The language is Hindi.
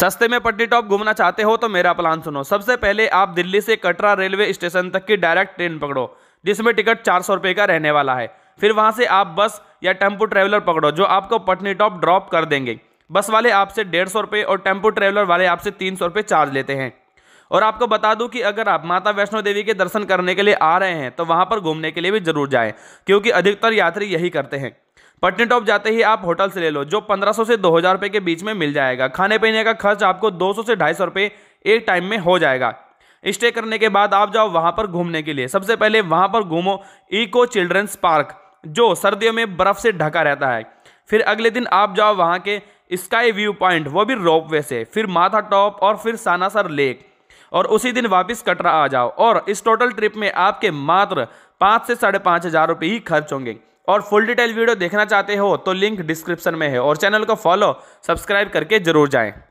सस्ते में पटनी टॉप घूमना चाहते हो तो मेरा प्लान सुनो सबसे पहले आप दिल्ली से कटरा रेलवे स्टेशन तक की डायरेक्ट ट्रेन पकड़ो जिसमें टिकट चार सौ रुपये का रहने वाला है फिर वहां से आप बस या टेम्पो ट्रैवलर पकड़ो जो आपको पटनी टॉप ड्रॉप कर देंगे बस वाले आपसे डेढ़ सौ रुपये और टेम्पो ट्रैवलर वाले आपसे तीन सौ रुपये चार्ज लेते हैं और आपको बता दूं कि अगर आप माता वैष्णो देवी के दर्शन करने के लिए आ रहे हैं तो वहाँ पर घूमने के लिए भी जरूर जाएं क्योंकि अधिकतर यात्री यही करते हैं पटनी टॉप जाते ही आप होटल से ले लो जो 1500 से 2000 हजार के बीच में मिल जाएगा खाने पीने का खर्च आपको 200 से ढाई सौ एक टाइम में हो जाएगा स्टे करने के बाद आप जाओ वहाँ पर घूमने के लिए सबसे पहले वहाँ पर घूमो इको चिल्ड्रंस पार्क जो सर्दियों में बर्फ़ से ढका रहता है फिर अगले दिन आप जाओ वहाँ के स्काई व्यू पॉइंट वो भी रोप वे से फिर माथा टॉप और फिर सानासर लेक और उसी दिन वापस कटरा आ जाओ और इस टोटल ट्रिप में आपके मात्र पाँच से साढ़े पाँच हज़ार रुपये ही खर्च होंगे और फुल डिटेल वीडियो देखना चाहते हो तो लिंक डिस्क्रिप्शन में है और चैनल को फॉलो सब्सक्राइब करके जरूर जाएँ